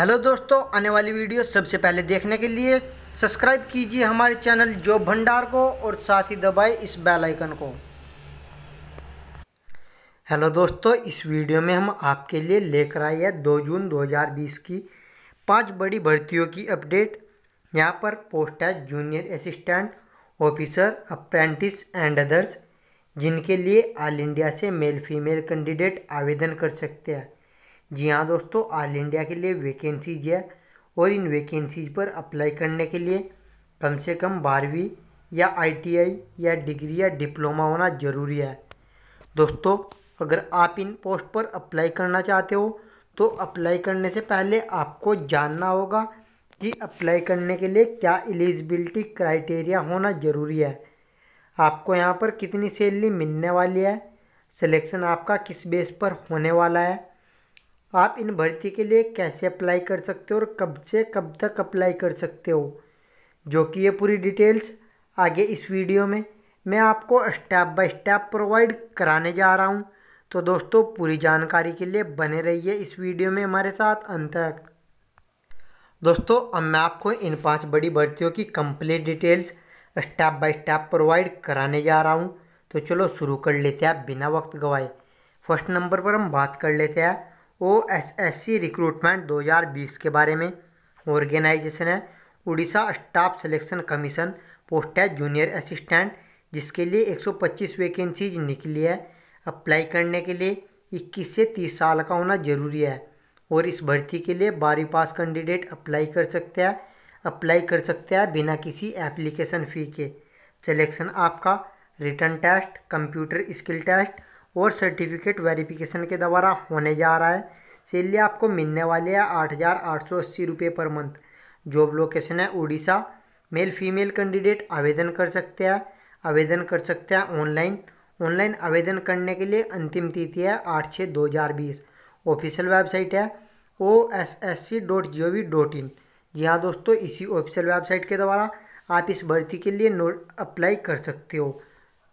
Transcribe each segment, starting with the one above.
hello दोस्तों आने वाली वीडियो सबसे पहले देखने के लिए सब्सक्राइब कीजिए हमारे चैनल जॉब भंडार को और साथ ही दबाए इस बेल आइकन को हेलो दोस्तों इस वीडियो में हम आपके लिए लेकर आए हैं 2 जून 2020 की पांच बड़ी भर्तियों की अपडेट यहाँ पर पोस्ट है junior assistant officer apprentice and others जिनके लिए ऑल इंडिया से मेल फीमेल कैंडिडेट आवेदन कर सकते हैं जी हाँ दोस्तों ऑल इंडिया के लिए वैकेंसीज है और इन वैकेंसीज पर अप्लाई करने के लिए कम से कम बारहवीं या आईटीआई या डिग्री या डिप्लोमा होना ज़रूरी है दोस्तों अगर आप इन पोस्ट पर अप्लाई करना चाहते हो तो अप्लाई करने से पहले आपको जानना होगा कि अप्लाई करने के लिए क्या एलिजिबिलिटी क्राइटेरिया होना ज़रूरी है आपको यहाँ पर कितनी सैलरी मिलने वाली है सिलेक्शन आपका किस बेस पर होने वाला है आप इन भर्ती के लिए कैसे अप्लाई कर सकते हो और कब से कब तक अप्लाई कर सकते हो जो कि ये पूरी डिटेल्स आगे इस वीडियो में मैं आपको स्टेप बाय स्टेप प्रोवाइड कराने जा रहा हूँ तो दोस्तों पूरी जानकारी के लिए बने रहिए इस वीडियो में हमारे साथ अंत तक दोस्तों अब मैं आपको इन पांच बड़ी भर्तियों की complete details step by step provide कराने जा रहा हूँ तो चलो शुरू कर लेते हैं बिना वक्त गवाए फर्स्ट नंबर पर हम बात कर लेते हैं O S S C recruitment 2020 के बारे में ऑर्गेनाइजेशन है Orissa staff selection commission post है जूनियर असिस्टेंट जिसके लिए 125 वैकेंसीज निकली है अप्लाई करने के लिए 21 से 30 साल का होना ज़रूरी है और इस भर्ती के लिए बारहवीं पास कैंडिडेट अप्लाई कर सकते हैं अप्लाई कर सकते हैं बिना किसी एप्लीकेशन फ़ी के सिलेक्शन आपका written test computer skill test और सर्टिफिकेट वेरिफिकेशन के द्वारा होने जा रहा है सैलरी आपको मिलने वाली है आठ हज़ार आठ सौ अस्सी रुपये पर मंथ जॉब लोकेशन है उड़ीसा मेल फीमेल कैंडिडेट आवेदन कर सकते हैं आवेदन कर सकते हैं ऑनलाइन ऑनलाइन आवेदन करने के लिए अंतिम तिथि है आठ छः दो हज़ार बीस ऑफिशियल वेबसाइट है O S S C dot G O V dot in जी हाँ दोस्तों इसी ऑफिशियल वेबसाइट के द्वारा आप इस भर्ती के लिए नोट अप्लाई कर सकते हो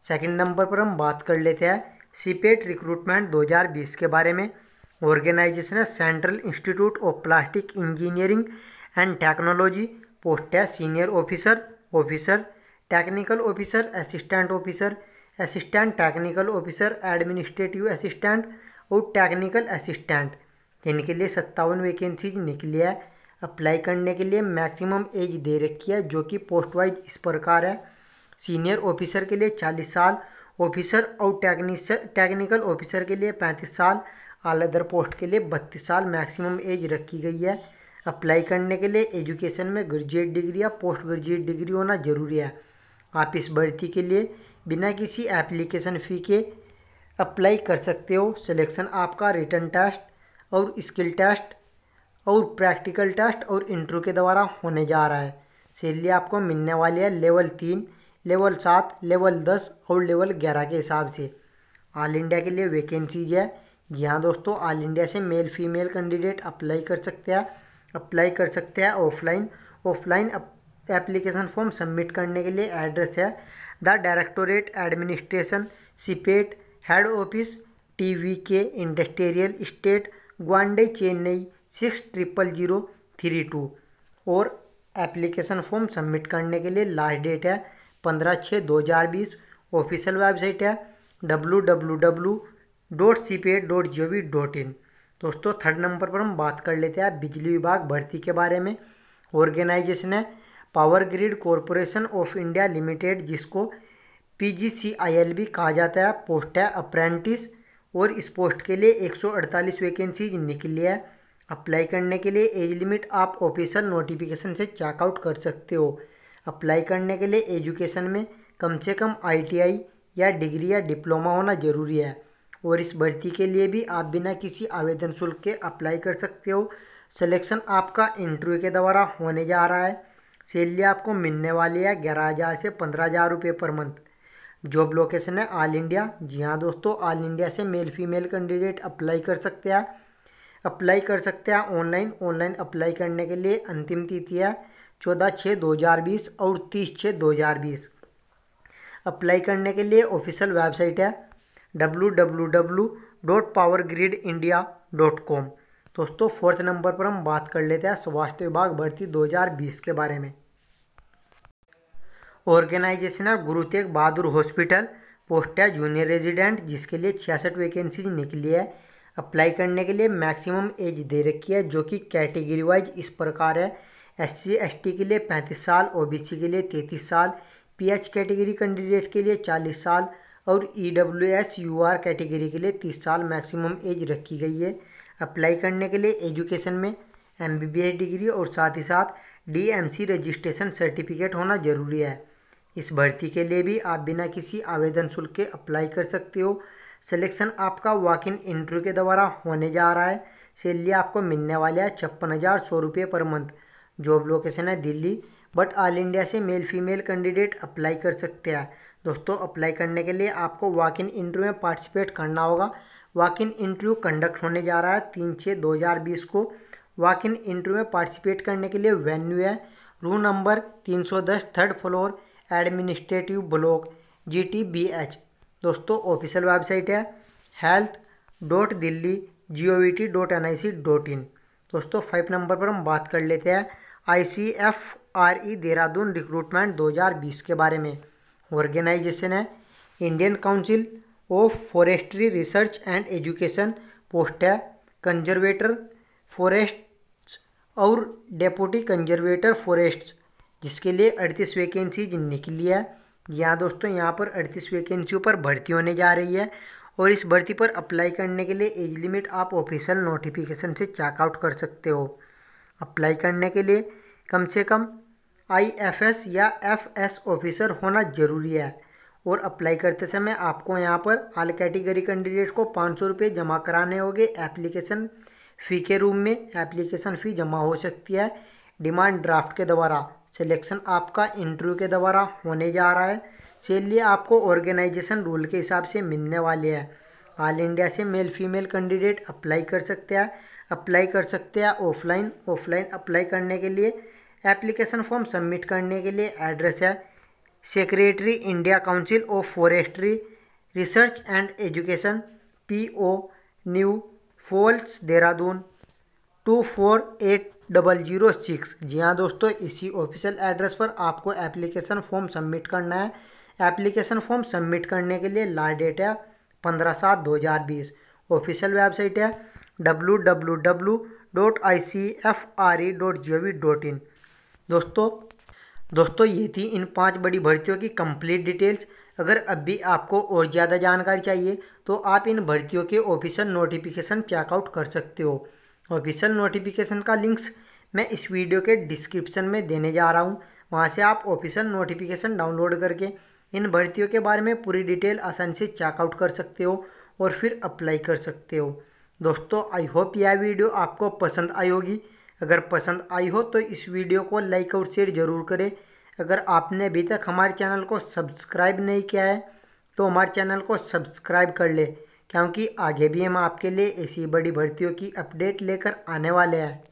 सेकंड नंबर पर हम बात कर लेते हैं सीपेट रिक्रूटमेंट 2020 के बारे में organisation central institute of plastic engineering and technology post है senior officer officer technical officer assistant officer assistant technical officer administrative assistant और टेक्निकल असिस्टेंट इनके लिए सत्तावन वैकेंसीज निकली है अप्लाई करने के लिए मैक्सिमम एज दे रखी है जो कि पोस्ट वाइज इस प्रकार है सीनियर ऑफिसर के लिए चालीस साल ऑफिसर और टेक्नीशियन टेक्निकल ऑफिसर के लिए पैंतीस साल आल अदर पोस्ट के लिए बत्तीस साल मैक्सिमम एज रखी गई है अप्लाई करने के लिए एजुकेशन में ग्रेजुएट डिग्री या पोस्ट ग्रेजुएट डिग्री होना जरूरी है आप इस भर्ती के लिए बिना किसी एप्लीकेशन फ़ी के अप्लाई कर सकते हो सिलेक्शन आपका रिटर्न टेस्ट और स्किल टेस्ट और प्रैक्टिकल टेस्ट और इंटरव्यू के द्वारा होने जा रहा है सैलरी आपको मिलने वाली है लेवल तीन लेवल सात लेवल दस और लेवल ग्यारह के हिसाब से ऑल इंडिया के लिए वैकेंसीज है यहाँ दोस्तों ऑल इंडिया से मेल फीमेल कैंडिडेट अप्लाई कर सकते हैं अप्लाई कर सकते हैं offline offline application form submit करने के लिए एड्रेस है the directorate administration CIPET head office T V K industrial estate Guindy Chennai six triple zero three two और एप्लीकेशन फॉर्म सबमिट करने के लिए लास्ट डेट है पंद्रह छः दो हज़ार बीस ऑफिशियल वेबसाइट है W W W dot C P dot G O V dot in दोस्तों थर्ड नंबर पर हम बात कर लेते हैं बिजली विभाग भर्ती के बारे में ऑर्गेनाइजेशन है power grid corporation of India limited जिसको P G C I L भी कहा जाता है पोस्ट है अप्रेंटिस और इस पोस्ट के लिए 148 वैकेंसीज निकली है अप्लाई करने के लिए एज लिमिट आप ऑफिशियल नोटिफिकेशन से चेकआउट कर सकते हो अप्लाई करने के लिए एजुकेशन में कम से कम आईटीआई या डिग्री या डिप्लोमा होना ज़रूरी है और इस भर्ती के लिए भी आप बिना किसी आवेदन शुल्क के अप्लाई कर सकते हो सिलेक्शन आपका इंटरव्यू के द्वारा होने जा रहा है सैलरी आपको मिलने वाली है ग्यारह हज़ार से पंद्रह हज़ार रुपये पर मंथ जॉब लोकेशन है ऑल इंडिया जी हाँ दोस्तों ऑल इंडिया से मेल फीमेल कैंडिडेट अप्लाई कर सकते हैं अप्लाई कर सकते हैं ऑनलाइन ऑनलाइन अप्लाई करने के लिए अंतिम तिथि है चौदह छः दो हज़ार बीस और तीस छः दो हज़ार बीस अप्लाई करने के लिए ऑफिशियल वेबसाइट है W W W dot power grid India dot com दोस्तों फोर्थ नंबर पर हम बात कर लेते हैं स्वास्थ्य विभाग भर्ती 2020 के बारे में ऑर्गेनाइजेशन है गुरु तेग बहादुर हॉस्पिटल पोस्ट है जूनियर रेजिडेंट जिसके लिए छियासठ वैकेंसीज निकली है अप्लाई करने के लिए मैक्सिमम एज दे रखी है जो कि कैटेगरी वाइज इस प्रकार है एस सी के लिए पैंतीस साल ओ के लिए तैंतीस साल पी एच कैटेगरी कैंडिडेट के लिए चालीस साल और E W S U R category के लिए तीस साल मैक्सिमम एज रखी गई है अप्लाई करने के लिए एजुकेशन में M B B S degree और साथ ही साथ D M C registration certificate होना ज़रूरी है इस भर्ती के लिए भी आप बिना किसी आवेदन शुल्क के अप्लाई कर सकते हो सिलेक्शन आपका वॉक इन इंटरव्यू के द्वारा होने जा रहा है सैलरी आपको मिलने वाली है छप्पन हज़ार सौ रुपये पर मंथ जॉब लोकेशन है दिल्ली बट ऑल इंडिया से मेल फीमेल कैंडिडेट अप्लाई कर सकते हैं दोस्तों अप्लाई करने के लिए आपको वॉक इन इंटरव्यू में पार्टिसिपेट करना होगा वॉक इन इंटरव्यू कंडक्ट होने जा रहा है तीन छः दो हज़ार बीस को वॉक इन इंटरव्यू में पार्टिसिपेट करने के लिए वेन्यू है रूम नंबर तीन सौ दस third floor administrative block G T B H दोस्तों ऑफिशियल वेबसाइट है health dot Delhi G O V T dot N I C dot in दोस्तों फाइव नंबर पर हम बात कर लेते हैं I C F R E Dehradun recruitment 2020 के बारे में ऑर्गेनाइजेशन है Indian council of forestry research and education post है कंजर्वेटर फॉरेस्ट और डेपुटी कंजर्वेटर फॉरेस्ट जिसके लिए अड़तीस वैकेंसी जिनने के लिए है यहाँ दोस्तों यहाँ पर अड़तीस वैकेंसियों पर भर्ती होने जा रही है और इस भर्ती पर अप्लाई करने के लिए एज लिमिट आप ऑफिशियल नोटिफिकेशन से चेकआउट कर सकते हो अप्लाई करने के लिए कम से कम आईएफएस या एफएस ऑफिसर होना ज़रूरी है और अप्लाई करते समय आपको यहाँ पर आल कैटेगरी कैंडिडेट को पाँच सौ रुपये जमा कराने होंगे एप्लीकेशन फ़ी के रूम में एप्लीकेशन फ़ी जमा हो सकती है डिमांड ड्राफ्ट के द्वारा सिलेक्शन आपका इंटरव्यू के द्वारा होने जा रहा है इसलिए आपको ऑर्गेनाइजेशन रूल के हिसाब से मिलने वाले है ऑल इंडिया से मेल फीमेल कैंडिडेट अप्लाई कर सकते हैं अप्लाई कर सकते हैं ऑफलाइन ऑफलाइन अप्लाई करने के लिए एप्लीकेशन फॉर्म सबमिट करने के लिए एड्रेस है secretary India council of forestry research and education P O new forest Dehradun two four eight double zero six जी हाँ दोस्तों इसी ऑफिशियल एड्रेस पर आपको एप्लीकेशन फॉर्म सबमिट करना है एप्लीकेशन फॉर्म सबमिट करने के लिए लास्ट डेट है पंद्रह सात दो हज़ार बीस ऑफिशियल वेबसाइट है W W W dot I C F R E dot G O V dot in दोस्तों दोस्तों ये थी इन पांच बड़ी भर्तियों की कंप्लीट डिटेल्स अगर अब भी आपको और ज़्यादा जानकारी चाहिए तो आप इन भर्तियों के ऑफिशियल नोटिफिकेशन चेकआउट कर सकते हो ऑफिशियल नोटिफिकेशन का लिंक्स मैं इस वीडियो के डिस्क्रिप्शन में देने जा रहा हूँ वहाँ से आप ऑफिशियल नोटिफिकेशन डाउनलोड करके इन भर्तियों के बारे में पूरी डिटेल आसानी से चेकआउट कर सकते हो और फिर अप्लाई कर सकते हो दोस्तों आई होप यह वीडियो आपको पसंद आई होगी अगर पसंद आई हो तो इस वीडियो को लाइक और शेयर ज़रूर करें अगर आपने अभी तक हमारे चैनल को सब्सक्राइब नहीं किया है तो हमारे चैनल को सब्सक्राइब कर ले क्योंकि आगे भी हम आपके लिए ऐसी बड़ी भर्तियों की अपडेट लेकर आने वाले हैं